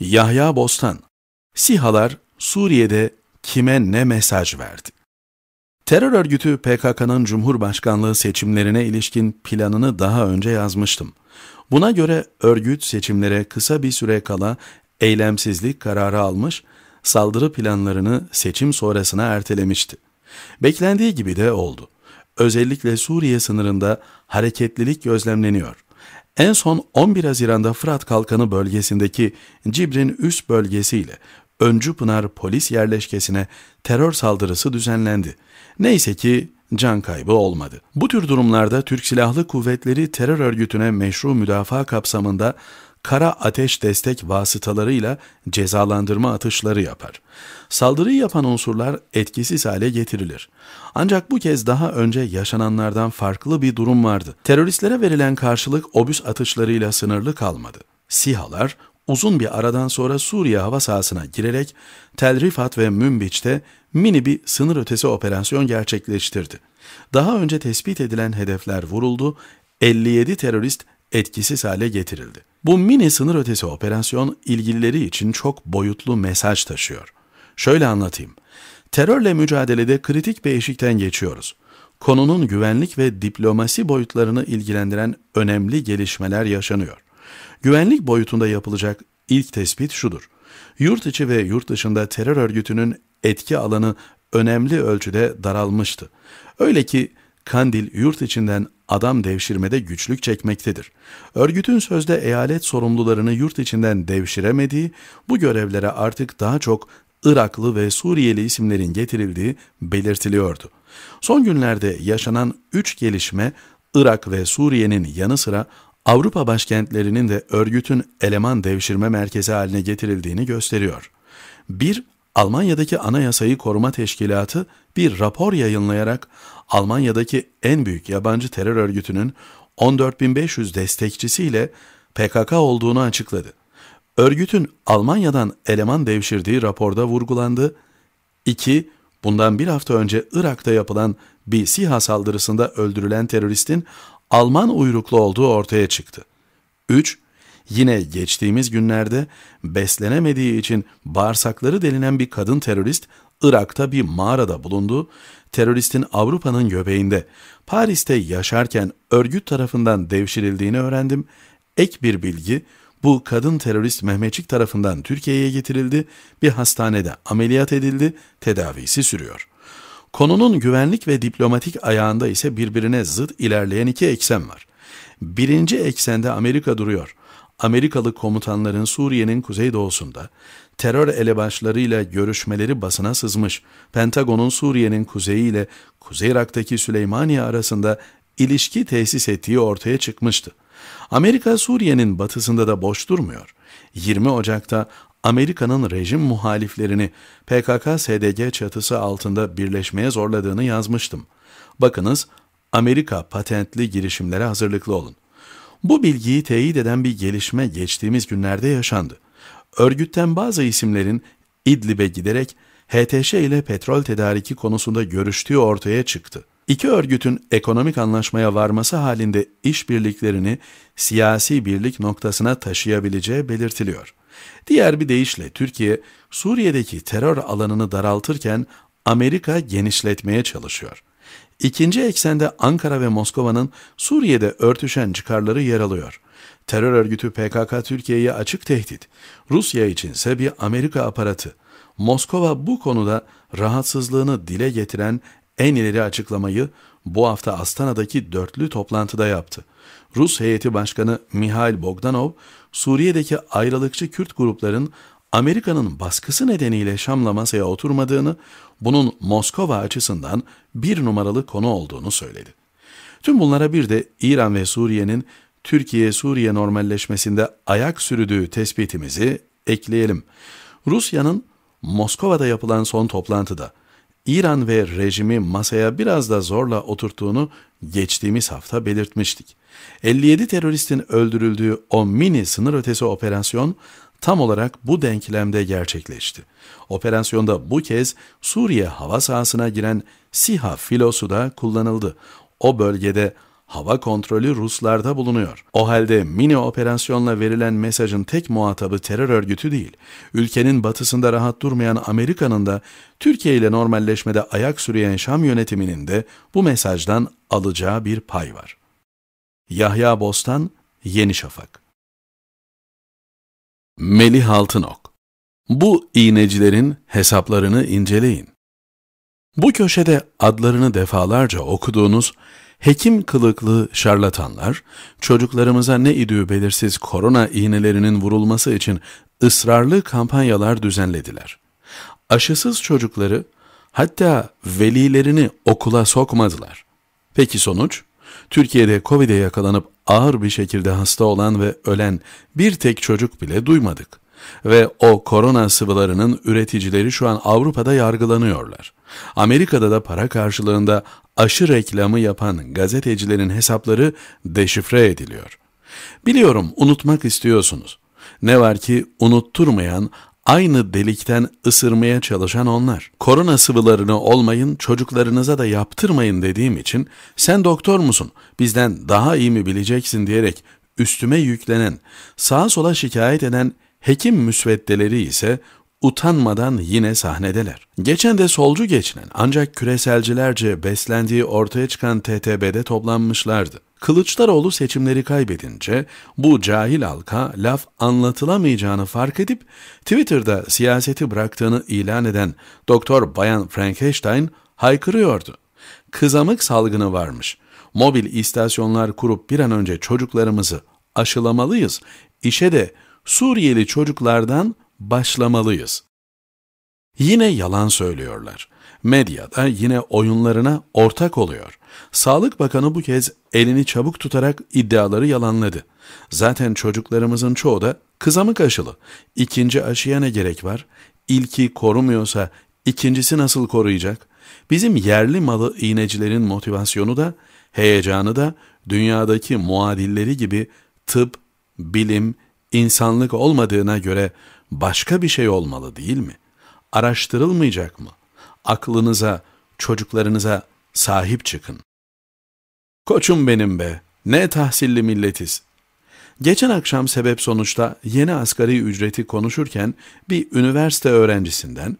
Yahya Bostan, Sihalar Suriye'de kime ne mesaj verdi? Terör örgütü PKK'nın Cumhurbaşkanlığı seçimlerine ilişkin planını daha önce yazmıştım. Buna göre örgüt seçimlere kısa bir süre kala eylemsizlik kararı almış, saldırı planlarını seçim sonrasına ertelemişti. Beklendiği gibi de oldu. Özellikle Suriye sınırında hareketlilik gözlemleniyor. En son 11 Haziran'da Fırat Kalkanı bölgesindeki Cibrin üst bölgesiyle Öncü Pınar polis yerleşkesine terör saldırısı düzenlendi. Neyse ki can kaybı olmadı. Bu tür durumlarda Türk Silahlı Kuvvetleri terör örgütüne meşru müdafaa kapsamında kara ateş destek vasıtalarıyla cezalandırma atışları yapar. Saldırıyı yapan unsurlar etkisiz hale getirilir. Ancak bu kez daha önce yaşananlardan farklı bir durum vardı. Teröristlere verilen karşılık obüs atışlarıyla sınırlı kalmadı. SİHA'lar uzun bir aradan sonra Suriye hava sahasına girerek Tel Rifat ve Münbiç'te mini bir sınır ötesi operasyon gerçekleştirdi. Daha önce tespit edilen hedefler vuruldu, 57 terörist etkisiz hale getirildi. Bu mini sınır ötesi operasyon ilgilileri için çok boyutlu mesaj taşıyor. Şöyle anlatayım. Terörle mücadelede kritik bir eşikten geçiyoruz. Konunun güvenlik ve diplomasi boyutlarını ilgilendiren önemli gelişmeler yaşanıyor. Güvenlik boyutunda yapılacak ilk tespit şudur. Yurt içi ve yurt dışında terör örgütünün etki alanı önemli ölçüde daralmıştı. Öyle ki Kandil yurt içinden adam devşirmede güçlük çekmektedir. Örgütün sözde eyalet sorumlularını yurt içinden devşiremediği, bu görevlere artık daha çok Iraklı ve Suriyeli isimlerin getirildiği belirtiliyordu. Son günlerde yaşanan üç gelişme Irak ve Suriye'nin yanı sıra Avrupa başkentlerinin de örgütün eleman devşirme merkezi haline getirildiğini gösteriyor. Bir, Almanya'daki Anayasayı Koruma Teşkilatı bir rapor yayınlayarak Almanya'daki en büyük yabancı terör örgütünün 14.500 destekçisiyle PKK olduğunu açıkladı. Örgütün Almanya'dan eleman devşirdiği raporda vurgulandı. 2. Bundan bir hafta önce Irak'ta yapılan bir SİHA saldırısında öldürülen teröristin Alman uyruklu olduğu ortaya çıktı. 3. Yine geçtiğimiz günlerde beslenemediği için bağırsakları delinen bir kadın terörist Irak'ta bir mağarada bulundu. Teröristin Avrupa'nın göbeğinde Paris'te yaşarken örgüt tarafından devşirildiğini öğrendim. Ek bir bilgi bu kadın terörist Mehmetçik tarafından Türkiye'ye getirildi, bir hastanede ameliyat edildi, tedavisi sürüyor. Konunun güvenlik ve diplomatik ayağında ise birbirine zıt ilerleyen iki eksen var. Birinci eksende Amerika duruyor. Amerikalı komutanların Suriye'nin kuzeydoğusunda terör elebaşlarıyla görüşmeleri basına sızmış, Pentagon'un Suriye'nin kuzeyi ile Kuzey Irak'taki Süleymaniye arasında ilişki tesis ettiği ortaya çıkmıştı. Amerika Suriye'nin batısında da boş durmuyor. 20 Ocak'ta Amerika'nın rejim muhaliflerini PKK-SDG çatısı altında birleşmeye zorladığını yazmıştım. Bakınız, Amerika patentli girişimlere hazırlıklı olun. Bu bilgiyi teyit eden bir gelişme geçtiğimiz günlerde yaşandı. Örgütten bazı isimlerin İdlib'e giderek HTŞ ile petrol tedariki konusunda görüştüğü ortaya çıktı. İki örgütün ekonomik anlaşmaya varması halinde işbirliklerini siyasi birlik noktasına taşıyabileceği belirtiliyor. Diğer bir deyişle Türkiye, Suriye'deki terör alanını daraltırken Amerika genişletmeye çalışıyor. İkinci eksende Ankara ve Moskova'nın Suriye'de örtüşen çıkarları yer alıyor. Terör örgütü PKK Türkiye'ye açık tehdit. Rusya içinse bir Amerika aparatı. Moskova bu konuda rahatsızlığını dile getiren en ileri açıklamayı bu hafta Astana'daki dörtlü toplantıda yaptı. Rus heyeti başkanı Mihail Bogdanov, Suriye'deki ayrılıkçı Kürt grupların Amerika'nın baskısı nedeniyle Şam'la masaya oturmadığını, bunun Moskova açısından bir numaralı konu olduğunu söyledi. Tüm bunlara bir de İran ve Suriye'nin Türkiye-Suriye normalleşmesinde ayak sürdüğü tespitimizi ekleyelim. Rusya'nın Moskova'da yapılan son toplantıda İran ve rejimi masaya biraz da zorla oturttuğunu geçtiğimiz hafta belirtmiştik. 57 teröristin öldürüldüğü o mini sınır ötesi operasyon tam olarak bu denklemde gerçekleşti. Operasyonda bu kez Suriye hava sahasına giren SİHA filosu da kullanıldı. O bölgede hava kontrolü Ruslarda bulunuyor. O halde mini operasyonla verilen mesajın tek muhatabı terör örgütü değil, ülkenin batısında rahat durmayan Amerika'nın da Türkiye ile normalleşmede ayak sürüyen Şam yönetiminin de bu mesajdan alacağı bir pay var. Yahya Bostan, Yeni Şafak Melih Altınok Bu iğnecilerin hesaplarını inceleyin. Bu köşede adlarını defalarca okuduğunuz Hekim kılıklı şarlatanlar çocuklarımıza ne idüğü belirsiz korona iğnelerinin vurulması için ısrarlı kampanyalar düzenlediler. Aşısız çocukları hatta velilerini okula sokmadılar. Peki sonuç? Türkiye'de Covid'e yakalanıp ağır bir şekilde hasta olan ve ölen bir tek çocuk bile duymadık. Ve o korona sıvılarının üreticileri şu an Avrupa'da yargılanıyorlar. Amerika'da da para karşılığında aşı reklamı yapan gazetecilerin hesapları deşifre ediliyor. Biliyorum unutmak istiyorsunuz. Ne var ki unutturmayan, aynı delikten ısırmaya çalışan onlar. Korona sıvılarını olmayın, çocuklarınıza da yaptırmayın dediğim için sen doktor musun, bizden daha iyi mi bileceksin diyerek üstüme yüklenen, sağa sola şikayet eden Hekim müsveddeleri ise utanmadan yine sahnedeler. Geçen de solcu geçinen ancak küreselcilerce beslendiği ortaya çıkan TTB'de toplanmışlardı. Kılıçdaroğlu seçimleri kaybedince bu cahil halka laf anlatılamayacağını fark edip Twitter'da siyaseti bıraktığını ilan eden Doktor Bayan Frankenstein haykırıyordu. Kızamık salgını varmış. Mobil istasyonlar kurup bir an önce çocuklarımızı aşılamalıyız. İşe de Suriyeli çocuklardan başlamalıyız. Yine yalan söylüyorlar. Medyada yine oyunlarına ortak oluyor. Sağlık Bakanı bu kez elini çabuk tutarak iddiaları yalanladı. Zaten çocuklarımızın çoğu da kızamık aşılı. İkinci aşıya ne gerek var? İlki korumuyorsa ikincisi nasıl koruyacak? Bizim yerli malı iğnecilerin motivasyonu da, heyecanı da dünyadaki muadilleri gibi tıp, bilim, İnsanlık olmadığına göre başka bir şey olmalı değil mi? Araştırılmayacak mı? Aklınıza, çocuklarınıza sahip çıkın. Koçum benim be, ne tahsilli milletiz. Geçen akşam sebep sonuçta yeni asgari ücreti konuşurken bir üniversite öğrencisinden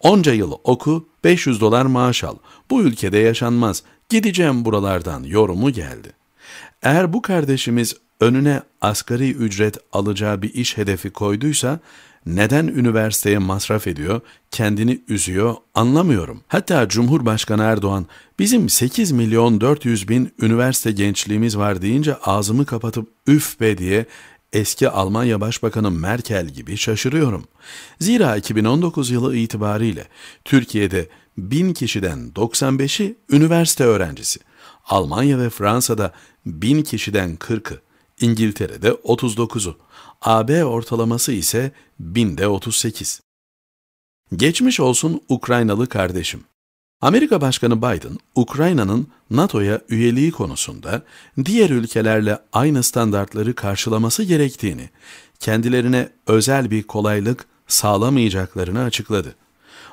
onca yılı oku 500 dolar maaş al bu ülkede yaşanmaz gideceğim buralardan yorumu geldi. Eğer bu kardeşimiz önüne asgari ücret alacağı bir iş hedefi koyduysa neden üniversiteye masraf ediyor, kendini üzüyor anlamıyorum. Hatta Cumhurbaşkanı Erdoğan bizim 8 milyon 400 bin üniversite gençliğimiz var deyince ağzımı kapatıp üf be diye eski Almanya Başbakanı Merkel gibi şaşırıyorum. Zira 2019 yılı itibariyle Türkiye'de 1000 kişiden 95'i üniversite öğrencisi. Almanya ve Fransa'da 1000 kişiden 40'ı İngiltere'de 39'u, AB ortalaması ise binde 38. Geçmiş olsun Ukraynalı kardeşim. Amerika Başkanı Biden, Ukrayna'nın NATO'ya üyeliği konusunda diğer ülkelerle aynı standartları karşılaması gerektiğini, kendilerine özel bir kolaylık sağlamayacaklarını açıkladı.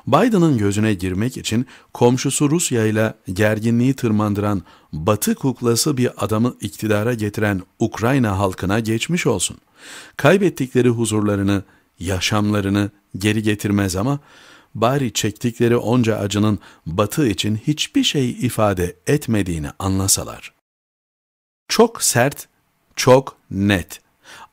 Biden'ın gözüne girmek için komşusu Rusya ile gerginliği tırmandıran batı kuklası bir adamı iktidara getiren Ukrayna halkına geçmiş olsun. Kaybettikleri huzurlarını, yaşamlarını geri getirmez ama bari çektikleri onca acının batı için hiçbir şey ifade etmediğini anlasalar. Çok sert, çok net.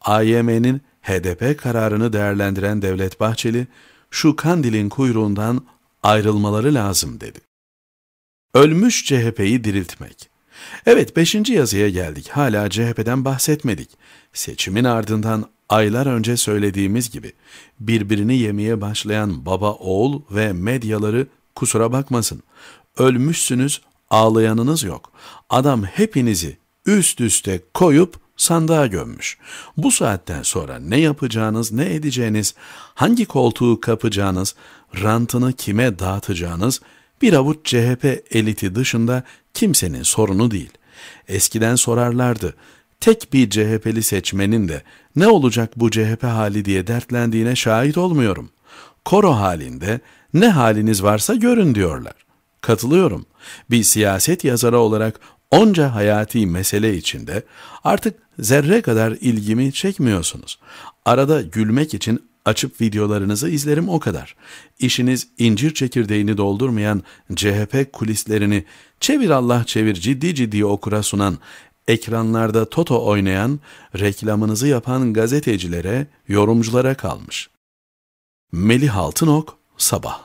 AYM'nin HDP kararını değerlendiren Devlet Bahçeli, şu kandilin kuyruğundan ayrılmaları lazım dedi. Ölmüş CHP'yi diriltmek. Evet beşinci yazıya geldik. Hala CHP'den bahsetmedik. Seçimin ardından aylar önce söylediğimiz gibi birbirini yemeye başlayan baba oğul ve medyaları kusura bakmasın. Ölmüşsünüz ağlayanınız yok. Adam hepinizi üst üste koyup sandığa gömmüş. Bu saatten sonra ne yapacağınız, ne edeceğiniz, hangi koltuğu kapacağınız, rantını kime dağıtacağınız bir avuç CHP eliti dışında kimsenin sorunu değil. Eskiden sorarlardı, tek bir CHP'li seçmenin de ne olacak bu CHP hali diye dertlendiğine şahit olmuyorum. Koro halinde ne haliniz varsa görün diyorlar. Katılıyorum. Bir siyaset yazarı olarak Onca hayati mesele içinde artık zerre kadar ilgimi çekmiyorsunuz. Arada gülmek için açıp videolarınızı izlerim o kadar. İşiniz incir çekirdeğini doldurmayan CHP kulislerini çevir Allah çevir ciddi ciddi okura sunan, ekranlarda toto oynayan, reklamınızı yapan gazetecilere, yorumculara kalmış. Melih Altınok, Sabah